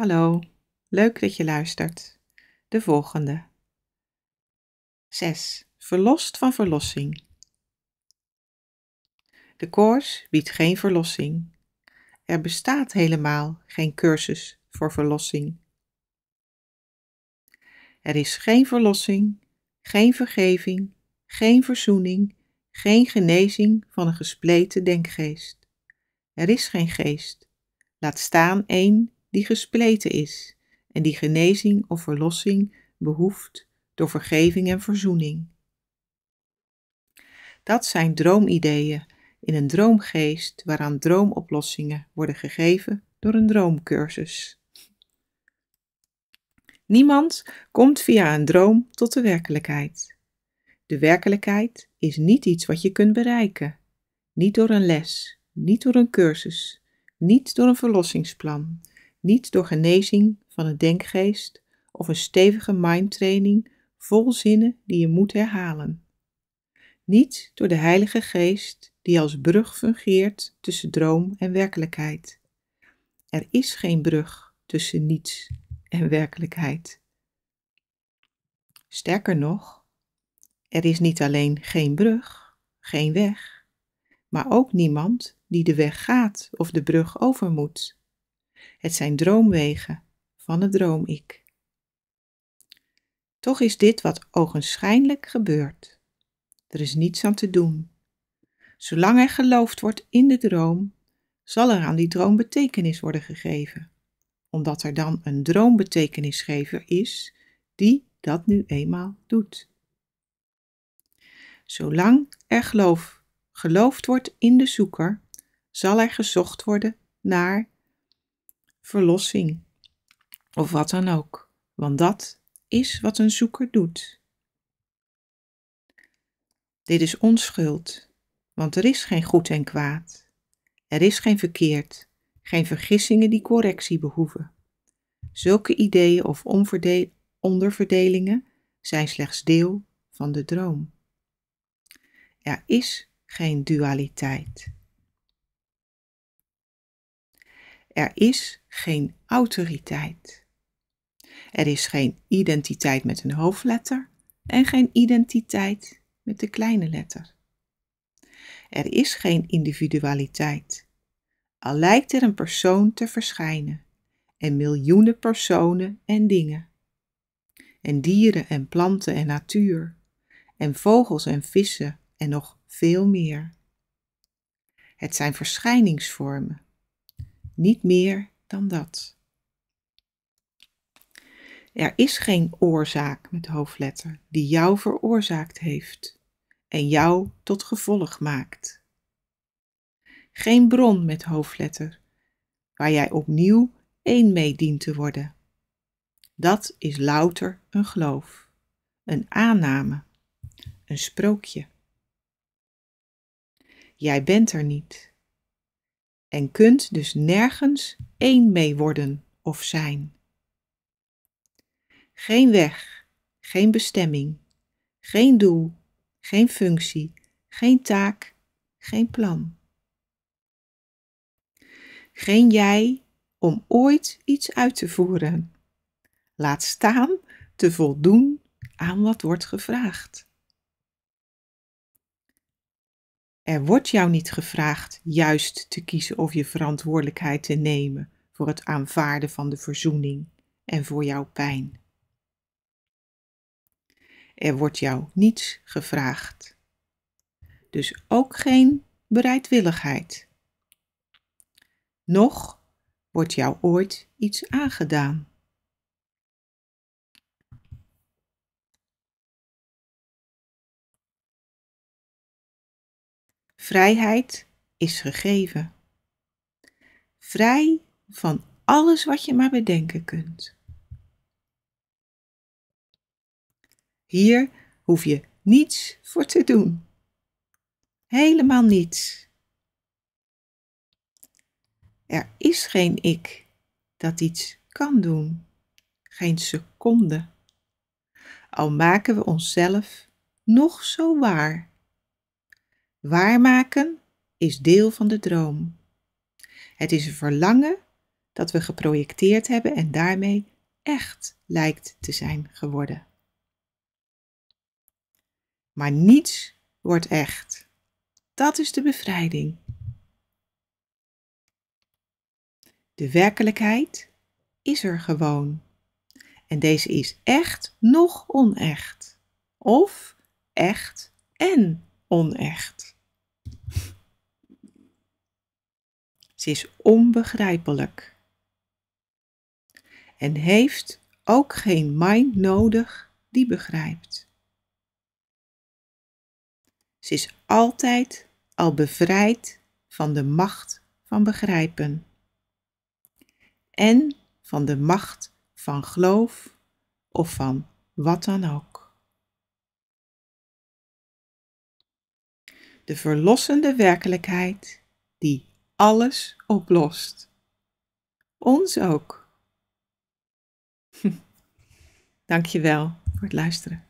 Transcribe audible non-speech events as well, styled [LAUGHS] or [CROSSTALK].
Hallo, leuk dat je luistert. De volgende. 6. Verlost van verlossing. De koers biedt geen verlossing. Er bestaat helemaal geen cursus voor verlossing. Er is geen verlossing, geen vergeving, geen verzoening, geen genezing van een gespleten denkgeest. Er is geen geest, laat staan één die gespleten is en die genezing of verlossing behoeft door vergeving en verzoening. Dat zijn droomideeën in een droomgeest waaraan droomoplossingen worden gegeven door een droomcursus. Niemand komt via een droom tot de werkelijkheid. De werkelijkheid is niet iets wat je kunt bereiken. Niet door een les, niet door een cursus, niet door een verlossingsplan, niet door genezing van een denkgeest of een stevige mindtraining vol zinnen die je moet herhalen. Niet door de Heilige Geest die als brug fungeert tussen droom en werkelijkheid. Er is geen brug tussen niets en werkelijkheid. Sterker nog, er is niet alleen geen brug, geen weg, maar ook niemand die de weg gaat of de brug over moet. Het zijn droomwegen van het droomik. Toch is dit wat ogenschijnlijk gebeurt. Er is niets aan te doen. Zolang er geloofd wordt in de droom, zal er aan die droom betekenis worden gegeven, omdat er dan een droombetekenisgever is die dat nu eenmaal doet. Zolang er geloof geloofd wordt in de zoeker, zal er gezocht worden naar verlossing of wat dan ook, want dat is wat een zoeker doet. Dit is onschuld, want er is geen goed en kwaad. Er is geen verkeerd, geen vergissingen die correctie behoeven. Zulke ideeën of onderverdelingen zijn slechts deel van de droom. Er is geen dualiteit. Er is geen autoriteit. Er is geen identiteit met een hoofdletter en geen identiteit met de kleine letter. Er is geen individualiteit. Al lijkt er een persoon te verschijnen en miljoenen personen en dingen. En dieren en planten en natuur. En vogels en vissen en nog veel meer. Het zijn verschijningsvormen, niet meer dan dat. Er is geen oorzaak met hoofdletter die jou veroorzaakt heeft en jou tot gevolg maakt. Geen bron met hoofdletter waar jij opnieuw één mee dient te worden. Dat is louter een geloof, een aanname, een sprookje. Jij bent er niet en kunt dus nergens één mee worden of zijn. Geen weg, geen bestemming, geen doel, geen functie, geen taak, geen plan. Geen jij om ooit iets uit te voeren. Laat staan te voldoen aan wat wordt gevraagd. Er wordt jou niet gevraagd juist te kiezen of je verantwoordelijkheid te nemen voor het aanvaarden van de verzoening en voor jouw pijn. Er wordt jou niets gevraagd. Dus ook geen bereidwilligheid. Nog wordt jou ooit iets aangedaan. Vrijheid is gegeven. Vrij van alles wat je maar bedenken kunt. Hier hoef je niets voor te doen. Helemaal niets. Er is geen ik dat iets kan doen. Geen seconde. Al maken we onszelf nog zo waar. Waarmaken is deel van de droom. Het is een verlangen dat we geprojecteerd hebben en daarmee echt lijkt te zijn geworden. Maar niets wordt echt. Dat is de bevrijding. De werkelijkheid is er gewoon. En deze is echt nog onecht. Of echt en onecht. Ze is onbegrijpelijk. En heeft ook geen mind nodig die begrijpt. Ze is altijd al bevrijd van de macht van begrijpen en van de macht van geloof of van wat dan ook. De verlossende werkelijkheid die alles oplost. Ons ook. [LAUGHS] Dankjewel voor het luisteren.